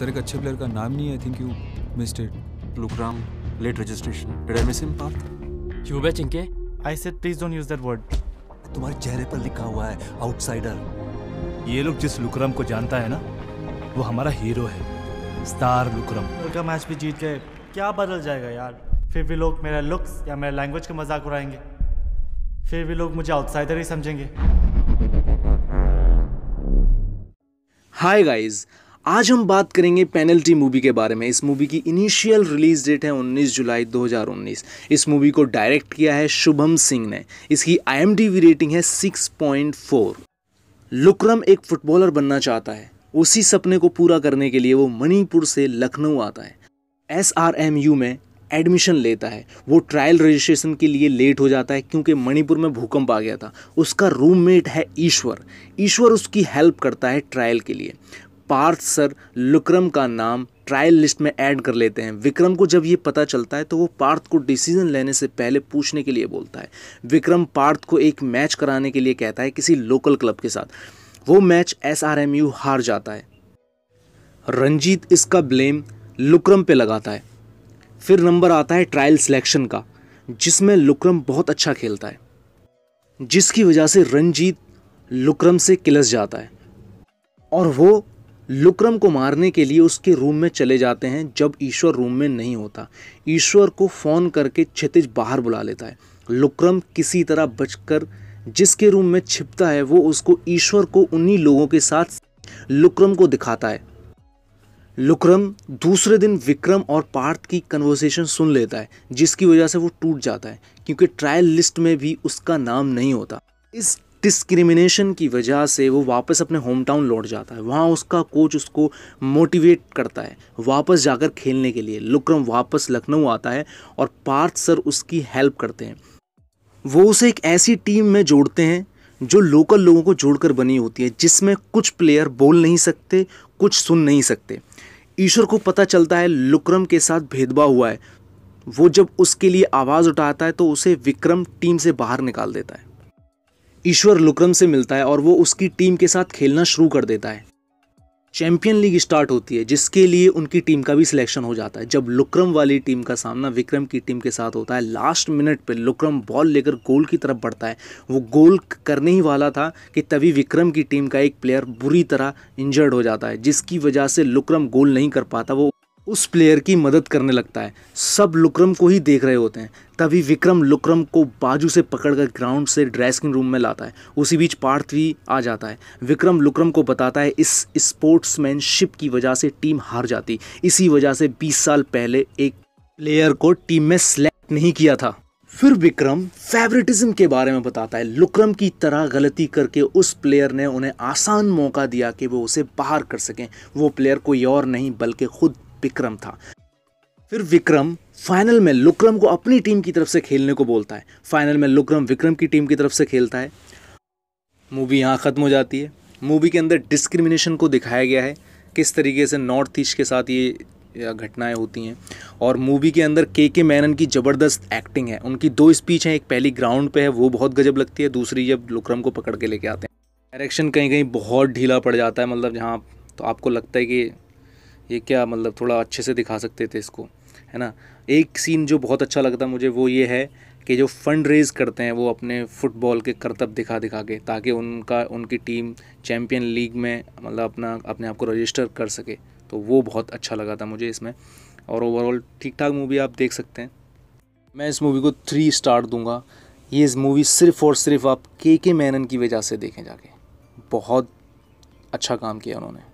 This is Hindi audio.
सर एक अच्छे प्लेयर का नाम नहीं आई थिंक यू मिस्टर लुकराम late registration did I miss him Parth क्यों बे चिंके I said please don't use that word तुम्हारे चेहरे पर लिखा हुआ है आउटसाइडर ये लोग जिस लुकराम को जानता है ना वो हमारा हीरो है स्टार लुकराम का मैच भी जीत गए क्या बदल जाएगा यार फिर भी लोग मेरा लुक्स या मेरा लैंग्वेज का मजाक उड़ाएंगे फिर भी लोग मुझे आउटसाइडर ही समझेंगे हाय गाइस आज हम बात करेंगे पेनल्टी मूवी के बारे में इस मूवी की इनिशियल रिलीज डेट है 19 जुलाई 2019 इस मूवी को डायरेक्ट किया है शुभम सिंह ने इसकी आईएमडीबी रेटिंग है 6.4 लुक्रम एक फुटबॉलर बनना चाहता है उसी सपने को पूरा करने के लिए वो मणिपुर से लखनऊ आता है एस में एडमिशन लेता है वो ट्रायल रजिस्ट्रेशन के लिए लेट हो जाता है क्योंकि मणिपुर में भूकंप आ गया था उसका रूममेट है ईश्वर ईश्वर उसकी हेल्प करता है ट्रायल के लिए पार्थ सर लुक्रम का नाम ट्रायल लिस्ट में ऐड कर लेते हैं विक्रम को जब ये पता चलता है तो वो पार्थ को डिसीजन लेने से पहले पूछने के लिए बोलता है विक्रम पार्थ को एक मैच कराने के लिए कहता है किसी लोकल क्लब के साथ वो मैच एस हार जाता है रंजीत इसका ब्लेम लुक्रम पे लगाता है फिर नंबर आता है ट्रायल सिलेक्शन का जिसमें लुक्रम बहुत अच्छा खेलता है जिसकी वजह से रंजीत लुक्रम से किलस जाता है और वो लुक्रम को मारने के लिए उसके रूम में चले जाते हैं जब ईश्वर रूम में नहीं होता ईश्वर को फ़ोन करके क्षितिज बाहर बुला लेता है लुक्रम किसी तरह बचकर जिसके रूम में छिपता है वो उसको ईश्वर को उन्हीं लोगों के साथ लुक्रम को दिखाता है लुक्रम दूसरे दिन विक्रम और पार्थ की कन्वर्सेशन सुन लेता है जिसकी वजह से वो टूट जाता है क्योंकि ट्रायल लिस्ट में भी उसका नाम नहीं होता इस डिस्क्रिमिनेशन की वजह से वो वापस अपने होम टाउन लौट जाता है वहाँ उसका कोच उसको मोटिवेट करता है वापस जाकर खेलने के लिए लुक्रम वापस लखनऊ आता है और पार्थ सर उसकी हेल्प करते हैं वो उसे एक ऐसी टीम में जोड़ते हैं जो लोकल लोगों को जोड़कर बनी होती है जिसमें कुछ प्लेयर बोल नहीं सकते कुछ सुन नहीं सकते ईश्वर को पता चलता है लुक्रम के साथ भेदभाव हुआ है वो जब उसके लिए आवाज़ उठाता है तो उसे विक्रम टीम से बाहर निकाल देता है ईश्वर लुक्रम से मिलता है और वो उसकी टीम के साथ खेलना शुरू कर देता है चैंपियन लीग स्टार्ट होती है जिसके लिए उनकी टीम का भी सिलेक्शन हो जाता है जब लुक्रम वाली टीम का सामना विक्रम की टीम के साथ होता है लास्ट मिनट पे लुक्रम बॉल लेकर गोल की तरफ बढ़ता है वो गोल करने ही वाला था कि तभी विक्रम की टीम का एक प्लेयर बुरी तरह इंजर्ड हो जाता है जिसकी वजह से लुक्रम गोल नहीं कर पाता वो उस प्लेयर की मदद करने लगता है सब लुक्रम को ही देख रहे होते हैं तभी विक्रम लुक्रम को बाजू से पकड़कर ग्राउंड से ड्रेसिंग रूम में लाता है उसी बीच पार्थ भी आ जाता है विक्रम लुक्रम को बताता है इस स्पोर्ट्समैनशिप की वजह से टीम हार जाती इसी वजह से 20 साल पहले एक प्लेयर को टीम में सेलेक्ट नहीं किया था फिर विक्रम फेवरेटिज्म के बारे में बताता है लुक्रम की तरह गलती करके उस प्लेयर ने उन्हें आसान मौका दिया कि वो उसे बाहर कर सकें वो प्लेयर कोई और नहीं बल्कि खुद विक्रम था फिर विक्रम फाइनल में लुक्रम को अपनी टीम की तरफ से खेलने को बोलता है फाइनल में लुक्रम विक्रम की टीम की तरफ से खेलता है मूवी यहाँ ख़त्म हो जाती है मूवी के अंदर डिस्क्रिमिनेशन को दिखाया गया है किस तरीके से नॉर्थ ईस्ट के साथ ये घटनाएं होती हैं और मूवी के अंदर के के मैनन की ज़बरदस्त एक्टिंग है उनकी दो स्पीच हैं एक पहली ग्राउंड पे है वो बहुत गजब लगती है दूसरी जब लुक्रम को पकड़ के लेके आते हैं डायरेक्शन कहीं कहीं बहुत ढीला पड़ जाता है मतलब जहाँ तो आपको लगता है कि ये क्या मतलब थोड़ा अच्छे से दिखा सकते थे इसको है ना एक सीन जो बहुत अच्छा लगता मुझे वो ये है कि जो फंड रेज़ करते हैं वो अपने फुटबॉल के करतब दिखा दिखा के ताकि उनका उनकी टीम चैम्पियन लीग में मतलब अपना अपने आप को रजिस्टर कर सके तो वो बहुत अच्छा लगा था मुझे इसमें और ओवरऑल ठीक ठाक मूवी आप देख सकते हैं मैं इस मूवी को थ्री स्टार दूंगा ये इस मूवी सिर्फ़ और सिर्फ आप के के मैनन की वजह से देखें जाके बहुत अच्छा काम किया उन्होंने